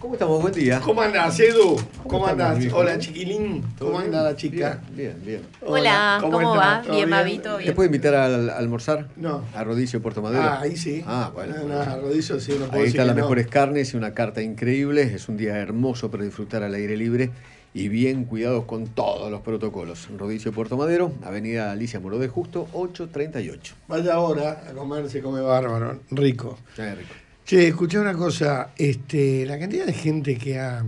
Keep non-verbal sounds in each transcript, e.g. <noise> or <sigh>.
¿Cómo estamos? Buen día. ¿Cómo andás, Edu? ¿Cómo, andas? andás? Hola, chiquilín. ¿Cómo anda la chica? Bien, bien. Hola, ¿cómo, va? Bien, Mavito, bien. ¿Te puedo invitar a, almorzar? No. ¿A Rodicio Puerto Madero? Ah, ahí sí. Ah, bueno. a Rodicio sí, no puedo Ahí están las mejores carnes y una carta increíble. Es un día hermoso para disfrutar al aire libre y bien cuidados con todos los protocolos. Rodicio Puerto Madero, Avenida Alicia Moró de Justo, 838. Vaya ahora a comerse, come bárbaro. Rico. es rico. Che, escuché una cosa, este, la cantidad de gente que ha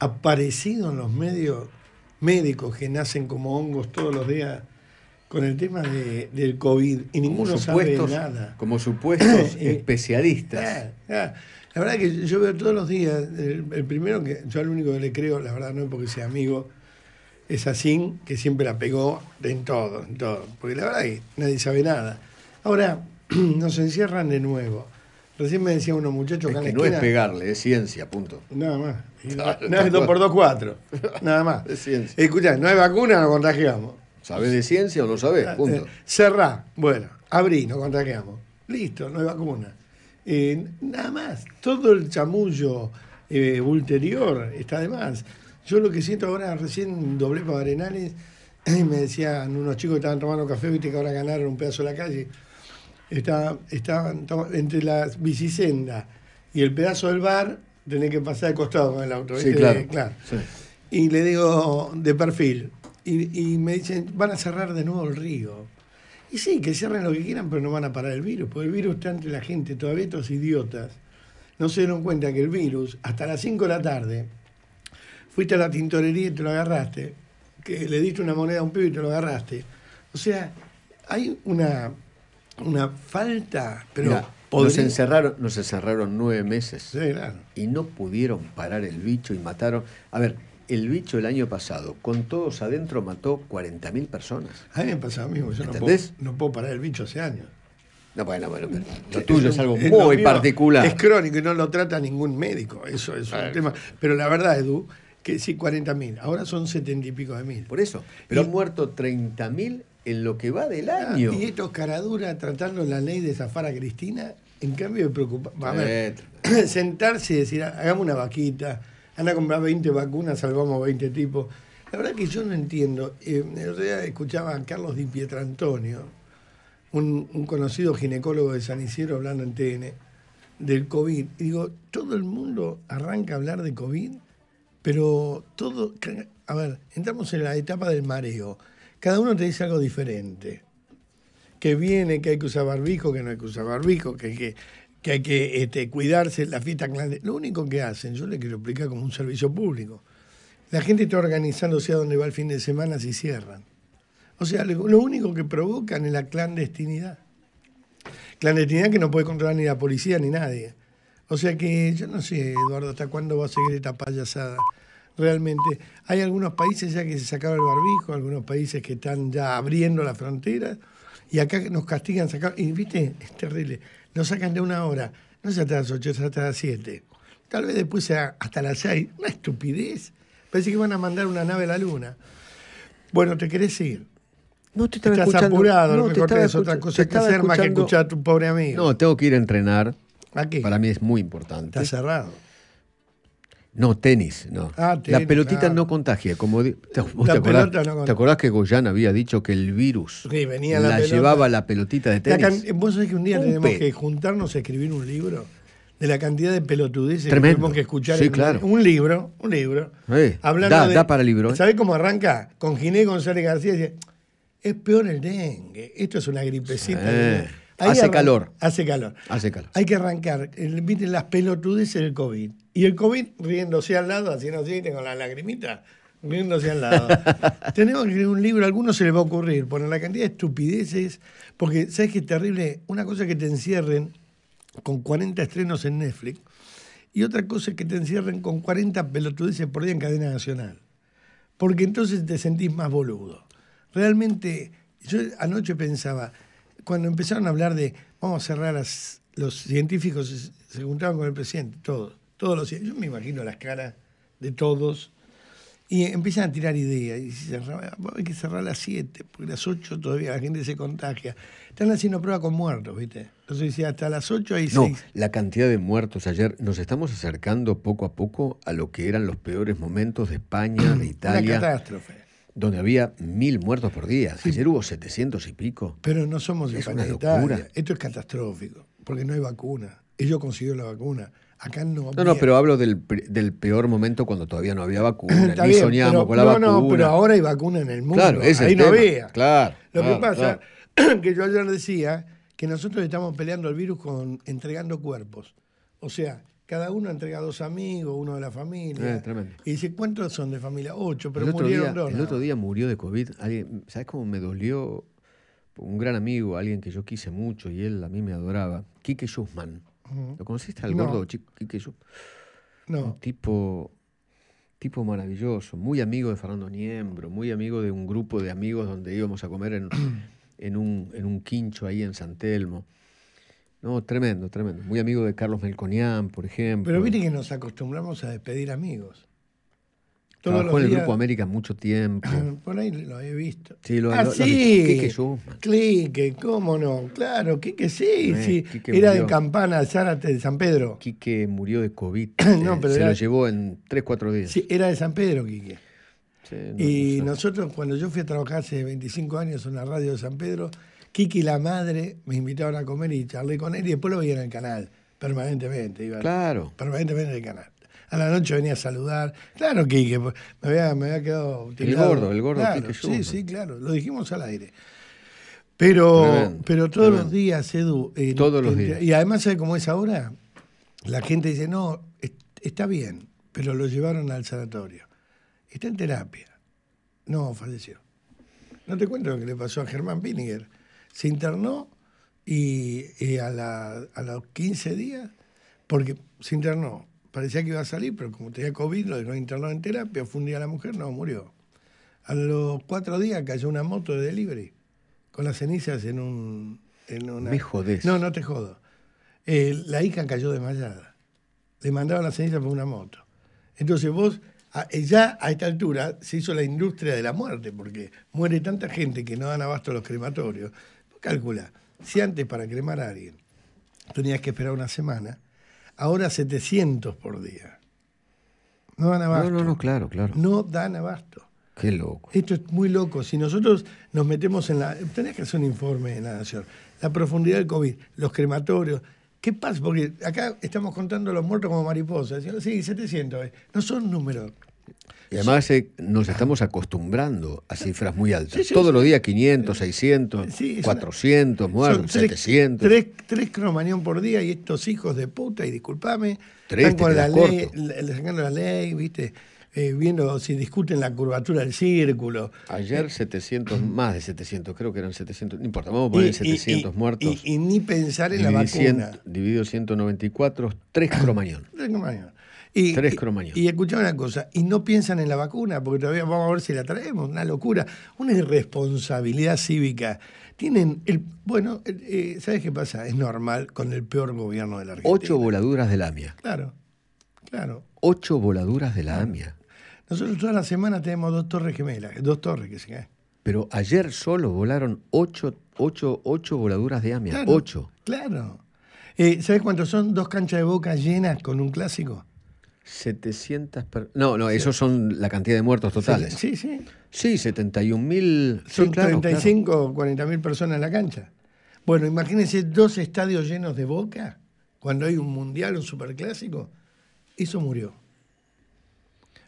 aparecido en los medios médicos que nacen como hongos todos los días con el tema del COVID y ninguno sabe nada. Como supuestos <coughs> eh, especialistas. Eh, eh, la verdad que yo veo todos los días, el, primero que, yo al único que le creo, la verdad no es porque sea amigo, es así, que siempre la pegó en todo, en todo. Porque la verdad es que nadie sabe nada. Ahora, <clears throat> nos encierran de nuevo. Recién me decía uno muchachos que, no es pegarle, es ciencia, punto. Nada más. <laughs> no, es 2 por 2 4 Nada más. Es ciencia. Escuchá, no hay vacuna, no contagiamos. ¿Sabés de ciencia o no sabés? Ah, punto. Eh, cerrá. Bueno, abrí, no contagiamos. Listo, no hay vacuna. Eh, nada más. Todo el chamullo eh, ulterior está de más. Yo lo que siento ahora, recién doblé para Arenales, <clears throat> y me decían unos chicos que estaban tomando café, viste que ahora ganaron un pedazo de la calle Está, entre la bicisenda y el pedazo del bar, tenés que pasar de costado con el auto. Sí, claro. Y le digo de perfil. Y, y me dicen, van a cerrar de nuevo el río. Y sí, que cierren lo que quieran, pero no van a parar el virus, porque el virus está entre la gente, todavía estos idiotas no se dieron cuenta que el virus, hasta las 5 de la tarde, fuiste a la tintorería y te lo agarraste, que le diste una moneda a un pibe y te lo agarraste. O sea, hay una una falta, pero... nos encerraron, nos encerraron nueve meses y no pudieron parar el bicho y mataron. A ver, el bicho el año pasado, con todos adentro, mató 40.000 personas. A mí me mismo, yo no puedo, parar el bicho hace años. No, bueno, bueno, lo tuyo es algo muy particular. Es crónico y no lo trata ningún médico, eso es un tema. Pero la verdad, Edu, que sí, 40.000, ahora son setenta y pico de mil. Por eso, han muerto 30.000 en lo que va del ah, año. y estos caraduras tratando la ley de Zafara Cristina, en cambio de preocupar. <clears throat> sentarse y decir, ah, hagamos una vaquita, anda a comprar 20 vacunas, salvamos 20 tipos. La verdad que yo no entiendo. Eh, el escuchaba a Carlos Di Pietrantonio, un, un conocido ginecólogo de San Isidro hablando en TN, del COVID. Y digo, todo el mundo arranca a hablar de COVID, pero todo. A ver, entramos en la etapa del mareo cada uno te dice algo diferente. Que viene, que hay que usar barbijo, que no hay que usar barbijo, que, que, que hay que este, cuidarse, la fiesta clandestina. Lo único que hacen, yo le quiero explicar como un servicio público. La gente está organizándose a dónde va el fin de semana si cierran. O sea, lo único que provocan es la clandestinidad. Clandestinidad que no puede controlar ni la policía ni nadie. O sea que yo no sé, Eduardo, hasta cuándo va a seguir esta payasada realmente. Hay algunos países ya que se sacaron el barbijo, algunos países que están ya abriendo la frontera y acá nos castigan sacar, y viste, es terrible, nos sacan de una hora, no es hasta las ocho, es hasta las siete tal vez después sea hasta las seis una estupidez, parece que van a mandar una nave a la luna. Bueno, ¿te querés ir? No te estaba Estás escuchando. apurado, no, otra cosa que hacer más que escuchar a tu pobre amigo. No, tengo que ir a entrenar. Para mí es muy importante. Está cerrado. No, tenis, no. Ah, la pelotita no contagia. ¿te, acordás, que Goyan había dicho que el virus la, llevaba la pelotita de tenis? vos sabés que un día tenemos que juntarnos a escribir un libro de la cantidad de pelotudeces que tuvimos que escuchar. Sí, claro. Un libro, un libro. hablando da, de, para ¿eh? ¿Sabés cómo arranca? Con Ginés González García dice, es peor el dengue, esto es una gripecita hace calor. Hace calor. Hace calor. Hay que arrancar. Miren las pelotudeces del COVID. Y el COVID riéndose al lado, no así, con las lagrimitas, riéndose al lado. <laughs> Tenemos que escribir un libro, a alguno se le va a ocurrir, poner la cantidad de estupideces, porque sabes qué es terrible, una cosa es que te encierren con 40 estrenos en Netflix, y otra cosa es que te encierren con 40 pelotudeces por día en cadena nacional. Porque entonces te sentís más boludo. Realmente, yo anoche pensaba, cuando empezaron a hablar de vamos a cerrar los científicos se juntaban con el presidente, todos, todos los yo me imagino las caras de todos y empiezan a tirar ideas y dicen, hay que cerrar a las 7, porque a las 8 todavía la gente se contagia. Están haciendo pruebas con muertos, ¿viste? Entonces hasta las 8 hay No, la cantidad de muertos ayer, nos estamos acercando poco a poco a lo que eran los peores momentos de España, de Italia. Una catástrofe donde había mil muertos por día. Ayer hubo 700 y pico. Pero no somos de una Esto es catastrófico, porque no hay vacuna. Ellos consiguieron la vacuna. Acá no No, no, pero hablo del, peor momento cuando todavía no había vacuna. <clears throat> Ni soñamos con la vacuna. No, pero ahora hay vacuna en el mundo. Claro, Ahí no había. Claro. Lo que pasa, <clears throat> que yo ayer decía que nosotros estamos peleando el virus con entregando cuerpos. O sea, cada uno entrega dos amigos, uno de la familia. Eh, y dice, ¿cuántos son de familia? Ocho, pero el murieron El otro día murió de COVID. Alguien, ¿Sabes cómo me dolió? Un gran amigo, alguien que yo quise mucho y él a mí me adoraba, Quique Schussman. ¿Lo conociste al gordo Quique Schussman? No. tipo, tipo maravilloso, muy amigo de Fernando Niembro, muy amigo de un grupo de amigos donde íbamos a comer en, <clears throat> un, en un quincho ahí en San Telmo. No, tremendo, tremendo. Muy amigo de Carlos Melconian, por ejemplo. Pero viste que nos acostumbramos a despedir amigos. Trabajó en el Grupo América mucho tiempo. <clears throat> por ahí lo he visto. Sí, lo, ah, visto. ¿Qué sí. Quique cómo no. Claro, Quique sí. Eh, sí. era de Campana, Zárate, de San Pedro. Quique murió de COVID. <clears throat> Eh, no, Se lo llevó en 3, 4 días. Sí, era de San Pedro, Quique. y nosotros, cuando yo fui a trabajar hace 25 años en la radio de San Pedro, Kiki la madre me invitaron a comer y charlé con él y después lo veía en el canal, permanentemente. Iba claro. Permanentemente en el canal. A la noche venía a saludar. Claro, Kiki me había, quedado... El gordo, el gordo. sí, sí, claro. Lo dijimos al aire. Pero, pero todos los días, Edu. todos los días. Y además, como cómo es ahora? La gente dice, no, está bien, pero lo llevaron al sanatorio. Está en terapia. No, falleció. No te cuento lo que le pasó a Germán Pininger se internó y, a, los 15 días, porque se internó, parecía que iba a salir, pero como tenía COVID, lo internó en terapia, fue día la mujer, no, murió. A los cuatro días cayó una moto de delivery con las cenizas en un... una... Me jodés. No, no te jodo. Eh, la hija cayó desmayada. Le mandaron las cenizas por una moto. Entonces vos, eh, ya a esta altura se hizo la industria de la muerte, porque muere tanta gente que no dan abasto a los crematorios, Calcula, si antes para cremar a alguien tenías que esperar una semana, ahora 700 por día. No dan abasto. No, no, no, claro, claro. No dan abasto. Qué loco. Esto es muy loco. Si nosotros nos metemos en la. Tenés que hacer un informe de la Nación. La profundidad del COVID, los crematorios. ¿Qué pasa? Porque acá estamos contando los muertos como mariposas. Sí, 700. Eh. No son números y además eh, nos estamos acostumbrando a cifras muy altas. Todos los días 500, 600, 400 muertos, 700. Tres, cromañón por día y estos hijos de puta, y discúlpame, están la ley, la ley, ¿viste? Eh, viendo si discuten la curvatura del círculo. Ayer 700, eh, más de 700, creo que eran 700, no importa, vamos a poner 700 muertos. Y, ni pensar en la vacuna. 100, dividido 194, <coughs> tres cromañón. 3 cromañón. Y, Tres cromañones. Y, y una cosa, y no piensan en la vacuna, porque todavía vamos a ver si la traemos, una locura, una irresponsabilidad cívica. Tienen el. Bueno, eh, eh, ¿sabes qué pasa? Es normal con el peor gobierno de la Argentina. Ocho voladuras de la AMIA. Claro, claro. Ocho voladuras de la AMIA. Nosotros toda la semana tenemos dos torres gemelas, dos torres que se caen. Pero ayer solo volaron ocho, voladuras de AMIA. ocho. Claro. Eh, ¿Sabes cuántos son? Dos canchas de boca llenas con un clásico. 700 No, no, esos son la cantidad de muertos totales. Sí, sí. Sí, 71 Son 35 o mil personas en la cancha. Bueno, imagínense dos estadios llenos de boca cuando hay un mundial, un superclásico. Eso murió.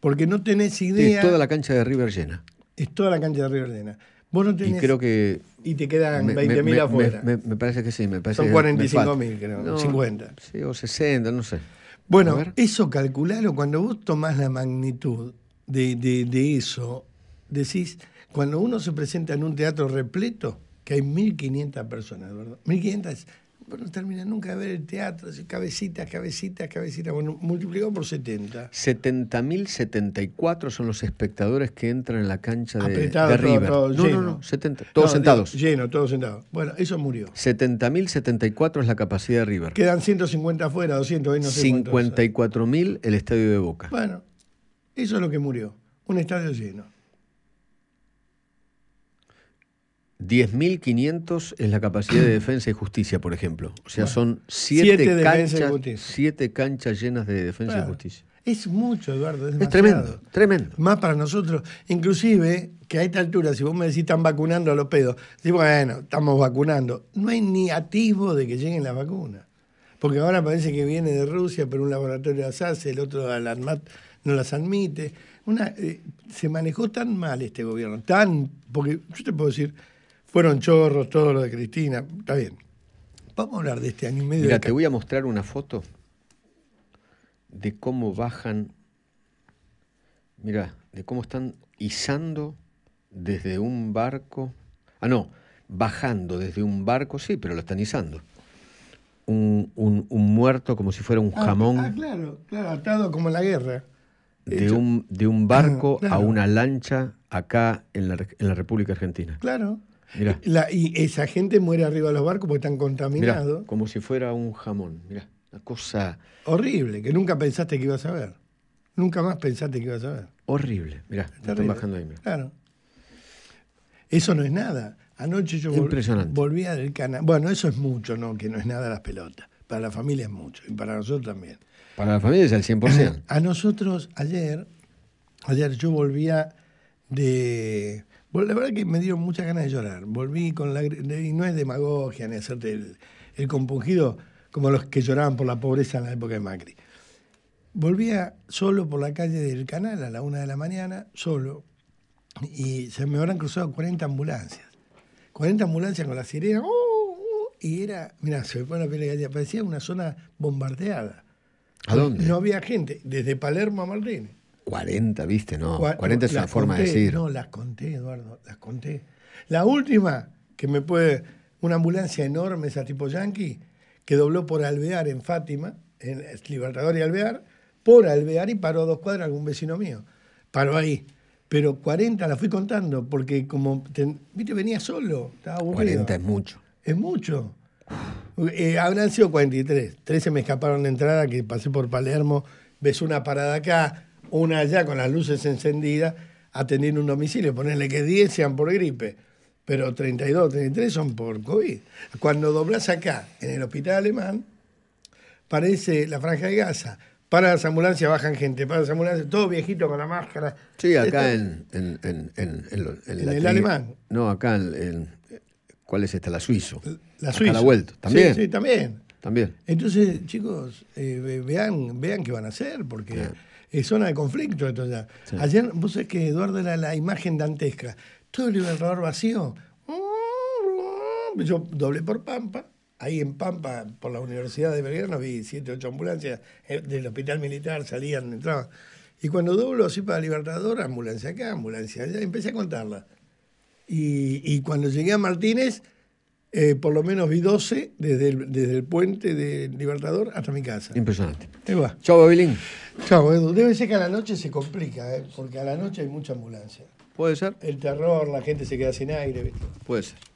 Porque no tenés idea. Es toda la cancha de River llena. Es toda la cancha de River llena. Vos no tenés. Y creo que. Y te quedan 20.000 afuera. Me, parece que sí. Me parece son 45.000, creo. 50. Sí, o 60, no sé. Bueno, eso calcularlo, cuando vos tomás la magnitud de, de, de, eso, decís, cuando uno se presenta en un teatro repleto, que hay 1.500 personas, ¿verdad? 1.500 no termina nunca de ver el teatro, cabecitas, cabecitas, cabecitas. Bueno, multiplicado por 70. 70.074 son los espectadores que entran en la cancha de, River. no, no, no. todos sentados. lleno, todos sentados. Bueno, eso murió. 70.074 es la capacidad de River. Quedan 150 afuera, 200, ahí no sé 54.000 el estadio de Boca. Bueno, eso es lo que murió. Un estadio lleno. 10.500 es la capacidad de defensa y justicia, por ejemplo. O sea, son siete, canchas, llenas de defensa y justicia. Es mucho, Eduardo. Es, tremendo, tremendo. Más para nosotros. Inclusive, que a esta altura, si vos me decís están vacunando a los pedos, digo, bueno, estamos vacunando. No hay ni atisbo de que lleguen las vacunas. Porque ahora parece que viene de Rusia, pero un laboratorio las hace, el otro al no las admite. Una, eh, se manejó tan mal este gobierno, tan, porque yo te puedo decir, fueron chorros, todo lo de Cristina, está bien. Vamos a hablar de este año y medio. Mira, te voy a mostrar una foto de cómo bajan, mira, de cómo están izando desde un barco, ah no, bajando desde un barco, sí, pero lo están izando. Un, muerto como si fuera un ah, jamón. Ah, claro, claro, atado como en la guerra. De un, de un barco ah, a una lancha acá en la, en la República Argentina. Claro, y esa gente muere arriba de los barcos porque están contaminados. como si fuera un jamón, mirá. Una cosa... Horrible, que nunca pensaste que ibas a ver. Nunca más pensaste que ibas a ver. Horrible, mirá, están bajando ahí. Claro. Eso no es nada. Anoche yo volvía del canal. Bueno, eso es mucho, ¿no? Que no es nada las pelotas. Para la familia es mucho y para nosotros también. Para la familia es al 100%. <clears throat> A nosotros ayer, ayer yo volvía de la verdad que me dieron muchas ganas de llorar. Volví con la... Y no es demagogia ni hacerte el, el compungido como los que lloraban por la pobreza en la época de Macri. Volvía solo por la calle del canal a la una de la mañana, solo, y se me habrán cruzado 40 ambulancias. 40 ambulancias con la sirena, uh, uh, y era, mira, se me pone la piel de gallina, parecía una zona bombardeada. ¿A dónde? No había gente, desde Palermo a Martínez. 40, viste, no. 40 es una forma de decir. No, las conté, Eduardo, las conté. La última que me puede. Una ambulancia enorme, esa tipo yankee, que dobló por Alvear en Fátima, en Libertador y Alvear, por Alvear y paró dos cuadras algún vecino mío. Paró ahí. Pero 40 la fui contando, porque como. viste, venía solo, estaba aburrido. 40 es mucho. Es mucho. Eh, habrán sido 43. 13 me escaparon de entrada, que pasé por Palermo, ves una parada acá una allá con las luces encendidas atendiendo un domicilio. Ponerle que 10 sean por gripe, pero 32, 33 son por COVID. Cuando doblas acá, en el hospital alemán, parece la franja de Gaza. Para las ambulancias bajan gente, para las ambulancias, todo viejito con la máscara. Sí, acá en, en, el alemán. No, acá en, ¿Cuál es esta? La suizo. La Suizo. Acá la vuelta. También. Sí, también. También. Entonces, chicos, eh, vean, vean qué van a hacer, porque es eh, zona de conflicto esto ya. Ayer vos sabés que Eduardo era la imagen dantesca. Todo el libertador vacío. Yo doblé por Pampa. Ahí en Pampa, por la Universidad de Belgrano, vi siete, ocho ambulancias eh, del hospital militar, salían, entraban. Y cuando doblo así para Libertador, ambulancia acá, ambulancia allá, empecé a contarla. Y, y cuando llegué a Martínez, eh, por lo menos vi 12 desde el, desde el puente del Libertador hasta mi casa. Impresionante. Chau, Babilín. Chao, Edu. Debe ser que a la noche se complica, eh, porque a la noche hay mucha ambulancia. ¿Puede ser? El terror, la gente se queda sin aire. ¿viste? Puede ser.